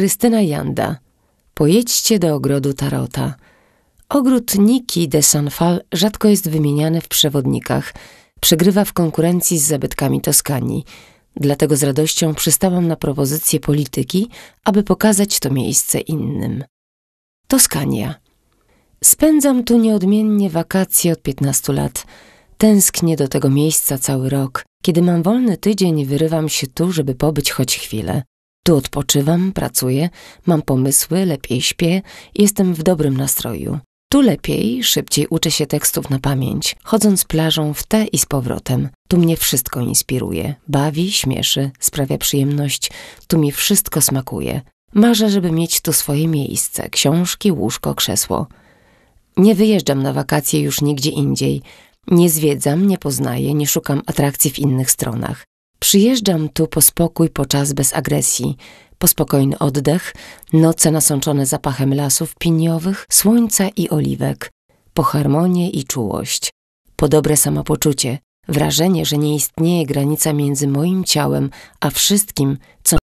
Krystyna Janda. Pojedźcie do ogrodu Tarota. Ogród Niki de Sanfal rzadko jest wymieniany w przewodnikach. Przegrywa w konkurencji z zabytkami Toskanii. Dlatego z radością przystałam na propozycję polityki, aby pokazać to miejsce innym. Toskania. Spędzam tu nieodmiennie wakacje od 15 lat. Tęsknię do tego miejsca cały rok. Kiedy mam wolny tydzień, wyrywam się tu, żeby pobyć choć chwilę. Gdy odpoczywam, pracuję, mam pomysły, lepiej śpię, jestem w dobrym nastroju. Tu lepiej, szybciej uczę się tekstów na pamięć, chodząc plażą w te i z powrotem. Tu mnie wszystko inspiruje, bawi, śmieszy, sprawia przyjemność, tu mi wszystko smakuje. Marzę, żeby mieć tu swoje miejsce, książki, łóżko, krzesło. Nie wyjeżdżam na wakacje już nigdzie indziej. Nie zwiedzam, nie poznaję, nie szukam atrakcji w innych stronach. Przyjeżdżam tu po spokój, po czas bez agresji, po spokojny oddech, noce nasączone zapachem lasów piniowych, słońca i oliwek, po harmonię i czułość, po dobre samopoczucie, wrażenie, że nie istnieje granica między moim ciałem a wszystkim, co